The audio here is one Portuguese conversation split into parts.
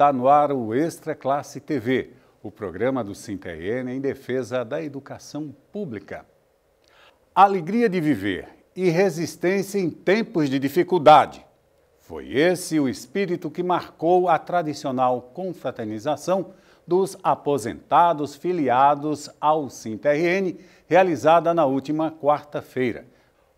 Está no ar o Extra Classe TV, o programa do Sinterene em defesa da educação pública. Alegria de viver e resistência em tempos de dificuldade. Foi esse o espírito que marcou a tradicional confraternização dos aposentados filiados ao Sinterene, realizada na última quarta-feira.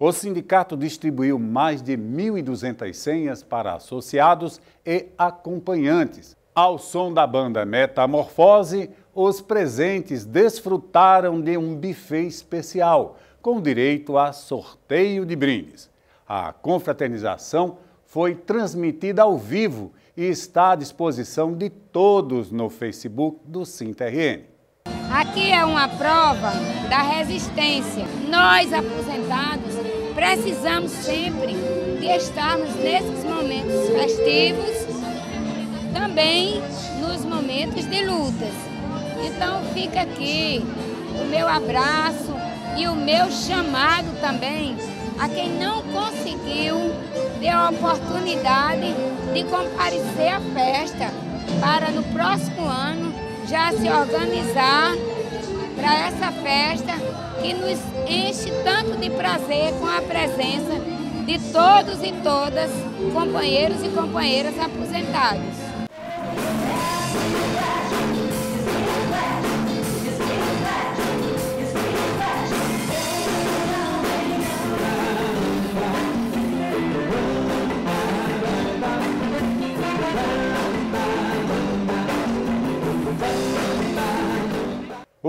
O sindicato distribuiu mais de 1.200 senhas para associados e acompanhantes. Ao som da banda Metamorfose, os presentes desfrutaram de um buffet especial, com direito a sorteio de brindes. A confraternização foi transmitida ao vivo e está à disposição de todos no Facebook do SinterN. Aqui é uma prova da resistência. Nós, precisamos sempre de estarmos nesses momentos festivos, também nos momentos de lutas. Então fica aqui o meu abraço e o meu chamado também a quem não conseguiu ter a oportunidade de comparecer à festa para no próximo ano já se organizar para essa festa que nos enche tanto de prazer com a presença de todos e todas, companheiros e companheiras aposentados.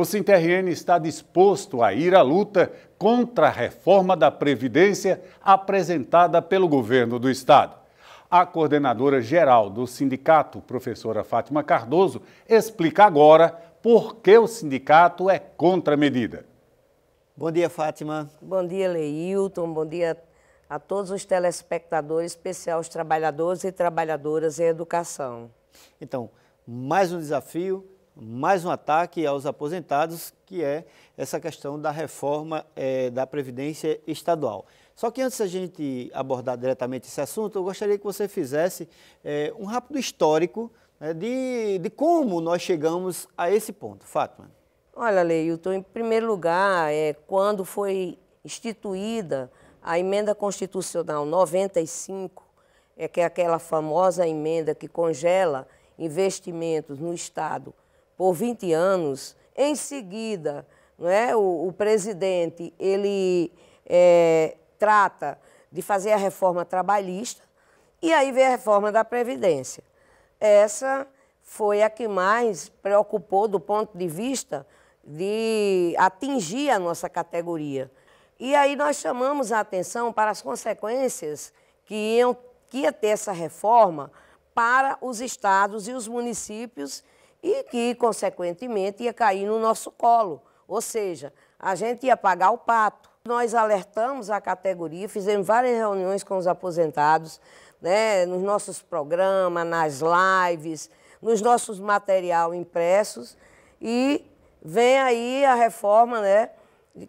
o Sinterrn está disposto a ir à luta contra a reforma da Previdência apresentada pelo governo do Estado. A coordenadora geral do sindicato, professora Fátima Cardoso, explica agora por que o sindicato é contra a medida. Bom dia, Fátima. Bom dia, Leilton. Bom dia a todos os telespectadores, especial os trabalhadores e trabalhadoras em educação. Então, mais um desafio mais um ataque aos aposentados, que é essa questão da reforma é, da Previdência Estadual. Só que antes da gente abordar diretamente esse assunto, eu gostaria que você fizesse é, um rápido histórico né, de, de como nós chegamos a esse ponto. Fátima. Olha, Leilton, em primeiro lugar, é, quando foi instituída a emenda constitucional 95, é, que é aquela famosa emenda que congela investimentos no Estado por 20 anos, em seguida, não é, o, o presidente ele é, trata de fazer a reforma trabalhista e aí vem a reforma da Previdência. Essa foi a que mais preocupou do ponto de vista de atingir a nossa categoria. E aí nós chamamos a atenção para as consequências que, iam, que ia ter essa reforma para os estados e os municípios e que, consequentemente, ia cair no nosso colo. Ou seja, a gente ia pagar o pato. Nós alertamos a categoria, fizemos várias reuniões com os aposentados, né, nos nossos programas, nas lives, nos nossos material impressos. E vem aí a reforma, né,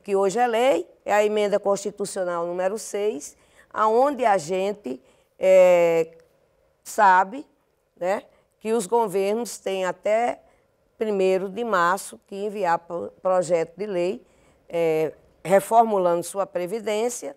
que hoje é lei, é a emenda constitucional número 6, aonde a gente é, sabe né, que os governos têm até 1 de março que enviar projeto de lei é, reformulando sua previdência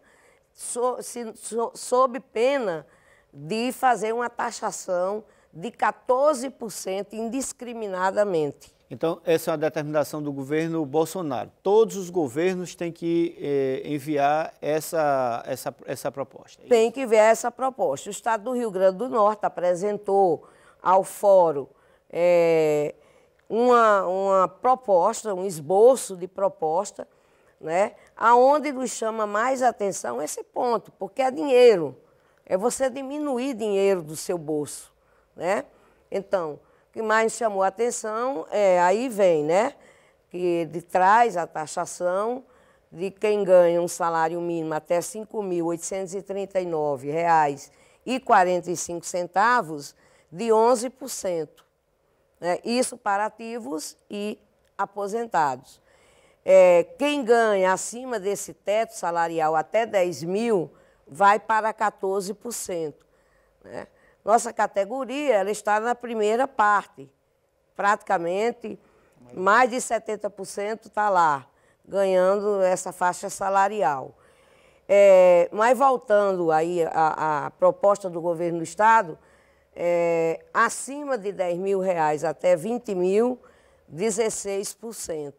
so, se, so, sob pena de fazer uma taxação de 14% indiscriminadamente. Então, essa é uma determinação do governo Bolsonaro. Todos os governos têm que eh, enviar essa, essa, essa proposta. É Tem que enviar essa proposta. O Estado do Rio Grande do Norte apresentou ao fórum é, uma, uma proposta, um esboço de proposta, né? aonde nos chama mais atenção esse ponto, porque é dinheiro, é você diminuir dinheiro do seu bolso. Né? Então, o que mais chamou a atenção, é, aí vem, né? que de trás a taxação de quem ganha um salário mínimo até R$ 5.839,45, de 11%. Né? Isso para ativos e aposentados. É, quem ganha acima desse teto salarial até 10 mil vai para 14%. Né? Nossa categoria ela está na primeira parte, praticamente mais de 70% está lá, ganhando essa faixa salarial. É, mas voltando aí à, à proposta do governo do Estado, é, acima de 10 mil reais até 20 mil, 16%.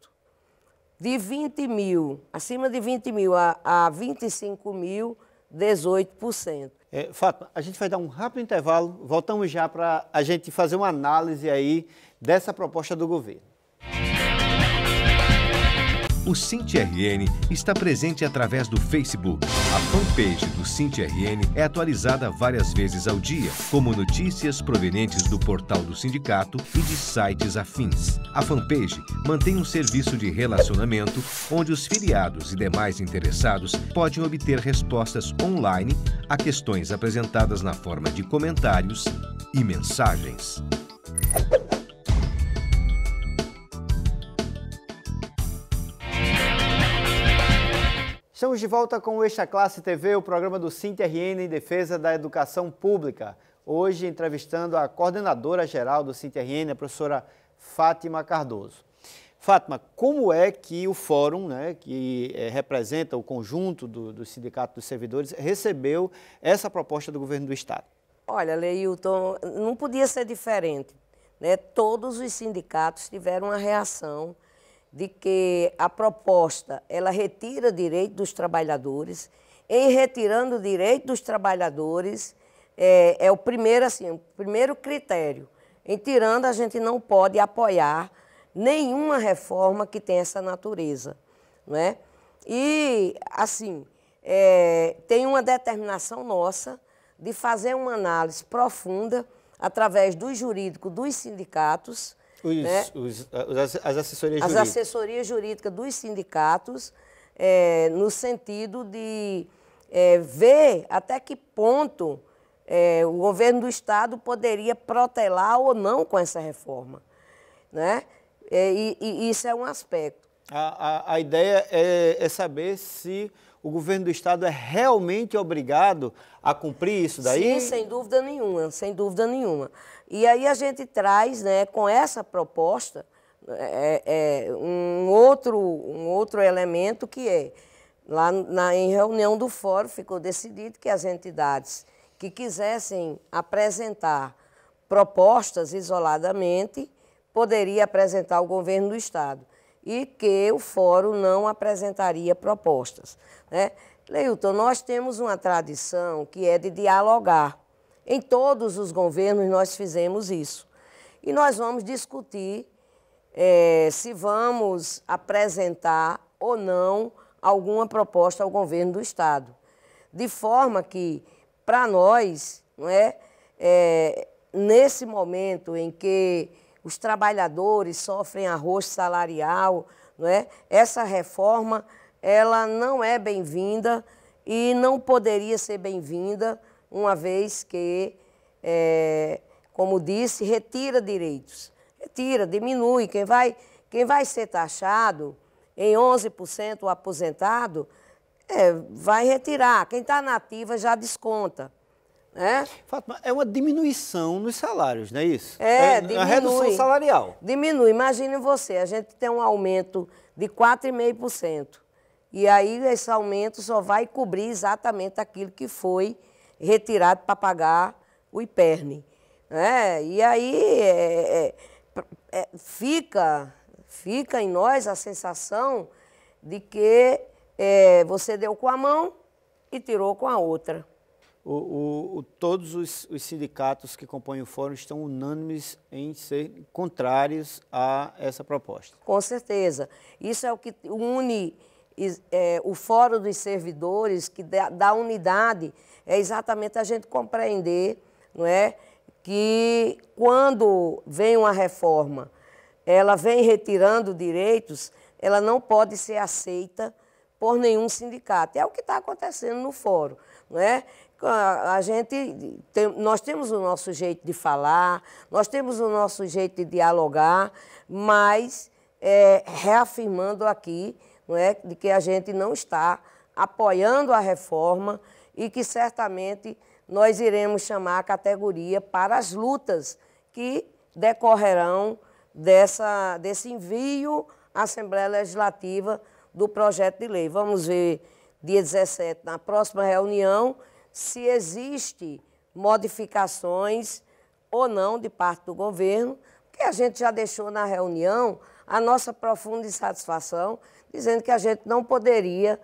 De 20 mil, acima de 20 mil a, a 25 mil, 18%. É, Fátima, a gente vai dar um rápido intervalo, voltamos já para a gente fazer uma análise aí dessa proposta do governo. O CintRN está presente através do Facebook. A fanpage do CintRN é atualizada várias vezes ao dia, como notícias provenientes do portal do sindicato e de sites afins. A fanpage mantém um serviço de relacionamento onde os filiados e demais interessados podem obter respostas online a questões apresentadas na forma de comentários e mensagens. Estamos de volta com o Extra Classe TV, o programa do CINTRN em defesa da educação pública. Hoje entrevistando a coordenadora geral do CINTRN, a professora Fátima Cardoso. Fátima, como é que o fórum, né, que é, representa o conjunto do, do Sindicato dos Servidores, recebeu essa proposta do governo do Estado? Olha, Leilton, não podia ser diferente. Né? Todos os sindicatos tiveram uma reação de que a proposta ela retira direito dos trabalhadores. Em retirando o direito dos trabalhadores, é, é o primeiro assim, o primeiro critério. Em tirando, a gente não pode apoiar nenhuma reforma que tenha essa natureza, não é? E assim é, tem uma determinação nossa de fazer uma análise profunda através do jurídico dos sindicatos os, né? os, as, as, assessorias jurídicas. As assessorias jurídicas dos sindicatos, é, no sentido de é, ver até que ponto é, o governo do Estado poderia protelar ou não com essa reforma. Né? É, e, e, isso é um aspecto. A, a, a ideia é, é saber se o governo do estado é realmente obrigado a cumprir isso daí? Sim, sem dúvida nenhuma, sem dúvida nenhuma. E aí a gente traz, né, com essa proposta, é, é, um, outro, um outro elemento que é, lá na, em reunião do fórum ficou decidido que as entidades que quisessem apresentar propostas isoladamente poderia apresentar ao governo do estado e que o fórum não apresentaria propostas. Né? Leilton, nós temos uma tradição que é de dialogar. Em todos os governos nós fizemos isso. E nós vamos discutir é, se vamos apresentar ou não alguma proposta ao governo do Estado. De forma que, para nós, não é, é, nesse momento em que os trabalhadores sofrem arroz salarial, não é? Essa reforma ela não é bem-vinda e não poderia ser bem-vinda uma vez que, é, como disse, retira direitos, retira, diminui. Quem vai, quem vai ser taxado em 11% o aposentado é, vai retirar. Quem está nativa já desconta. É, Fátima, é uma diminuição nos salários, não é isso? É, é, é diminui, a redução salarial. Diminui. Imagine você, a gente tem um aumento de 4,5%. E aí esse aumento só vai cobrir exatamente aquilo que foi retirado para pagar o IPERN. Né? E aí é, é, é, fica, fica em nós a sensação de que é, você deu com a mão e tirou com a outra o, o, o, todos os, os, sindicatos que compõem o fórum estão unânimes em ser contrários a essa proposta. Com certeza. Isso é o que une é, o fórum dos servidores, que dá, dá unidade, é exatamente a gente compreender não é, que quando vem uma reforma, ela vem retirando direitos, ela não pode ser aceita por nenhum sindicato. É o que está acontecendo no fórum. Não é? A, a gente tem, nós temos o nosso jeito de falar, nós temos o nosso jeito de dialogar, mas é, reafirmando aqui, não é, de que a gente não está apoiando a reforma e que certamente nós iremos chamar a categoria para as lutas que decorrerão dessa, desse envio à Assembleia Legislativa do projeto de lei. Vamos ver dia 17, na próxima reunião, se existe modificações ou não de parte do governo, porque a gente já deixou na reunião a nossa profunda insatisfação, dizendo que a gente não poderia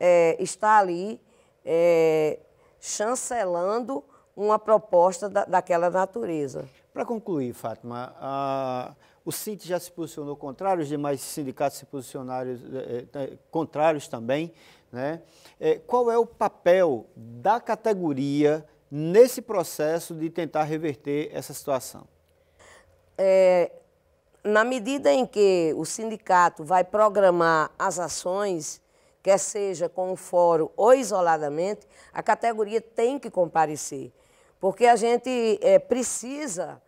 é, estar ali é, chancelando uma proposta da, daquela natureza. Para concluir, Fátima, a, o Sint já se posicionou contrário, os demais sindicatos se posicionaram eh, eh, contrários também. Né? Eh, qual é o papel da categoria nesse processo de tentar reverter essa situação? É, na medida em que o sindicato vai programar as ações, quer seja com o fórum ou isoladamente, a categoria tem que comparecer, porque a gente é, precisa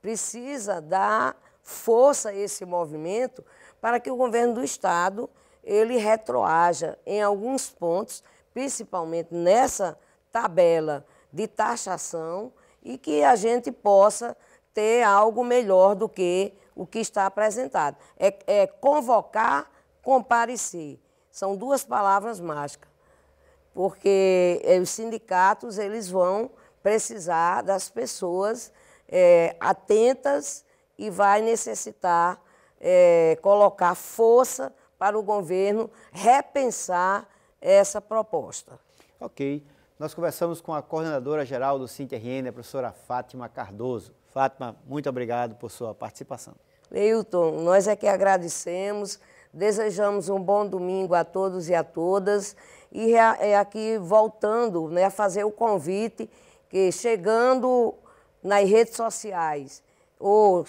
precisa dar força a esse movimento para que o governo do Estado ele retroaja em alguns pontos, principalmente nessa tabela de taxação, e que a gente possa ter algo melhor do que o que está apresentado. É, é convocar, comparecer. São duas palavras mágicas, porque eh, os sindicatos eles vão precisar das pessoas é, atentas e vai necessitar é, colocar força para o governo repensar essa proposta. Ok. Nós conversamos com a coordenadora-geral do CINTRN, a professora Fátima Cardoso. Fátima, muito obrigado por sua participação. Leilton, nós é que agradecemos, desejamos um bom domingo a todos e a todas e é, é aqui voltando né, a fazer o convite que chegando nas redes sociais ou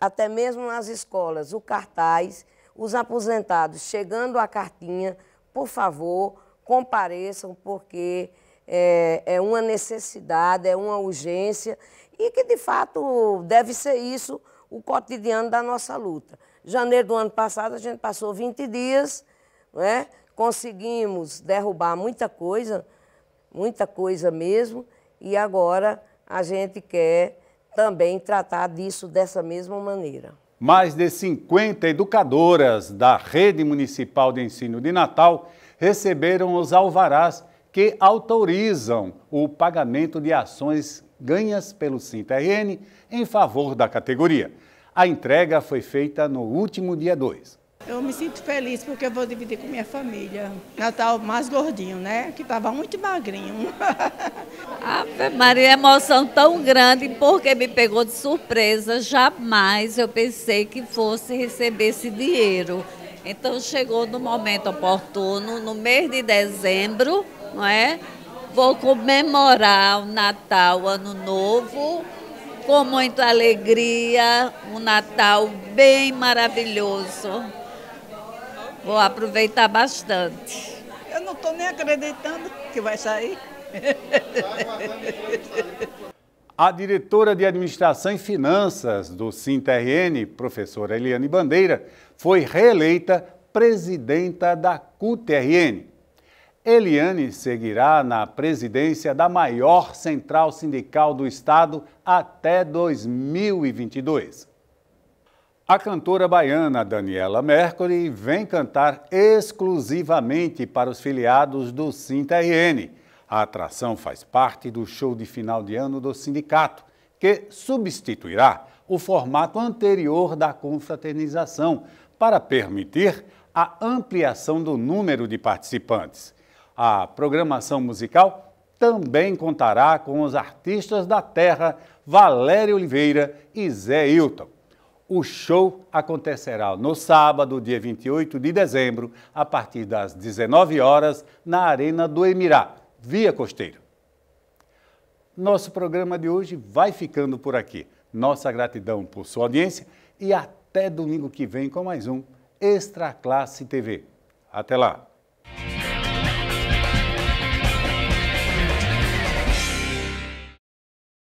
até mesmo nas escolas, o cartaz, os aposentados chegando a cartinha, por favor, compareçam, porque é, é uma necessidade, é uma urgência e que, de fato, deve ser isso o cotidiano da nossa luta. Janeiro do ano passado, a gente passou 20 dias, né? conseguimos derrubar muita coisa, muita coisa mesmo, e agora a gente quer também tratar disso dessa mesma maneira. Mais de 50 educadoras da Rede Municipal de Ensino de Natal receberam os alvarás que autorizam o pagamento de ações ganhas pelo CINTRN em favor da categoria. A entrega foi feita no último dia 2. Eu me sinto feliz porque eu vou dividir com minha família. Natal mais gordinho, né? Que estava muito magrinho. Ave Maria, emoção tão grande porque me pegou de surpresa. Jamais eu pensei que fosse receber esse dinheiro. Então chegou no momento oportuno, no mês de dezembro, não é? Vou comemorar o Natal, o Ano Novo, com muita alegria, um Natal bem maravilhoso. Vou aproveitar bastante. Eu não estou nem acreditando que vai sair. A diretora de Administração e Finanças do CINTRN, professora Eliane Bandeira, foi reeleita presidenta da CUTRN. Eliane seguirá na presidência da maior central sindical do Estado até 2022. A cantora baiana Daniela Mercury vem cantar exclusivamente para os filiados do IN. A atração faz parte do show de final de ano do sindicato, que substituirá o formato anterior da confraternização para permitir a ampliação do número de participantes. A programação musical também contará com os artistas da terra Valério Oliveira e Zé Hilton o show acontecerá no sábado, dia 28 de dezembro, a partir das 19 horas, na Arena do Emirá, via Costeiro. Nosso programa de hoje vai ficando por aqui. Nossa gratidão por sua audiência e até domingo que vem com mais um Extra Classe TV. Até lá!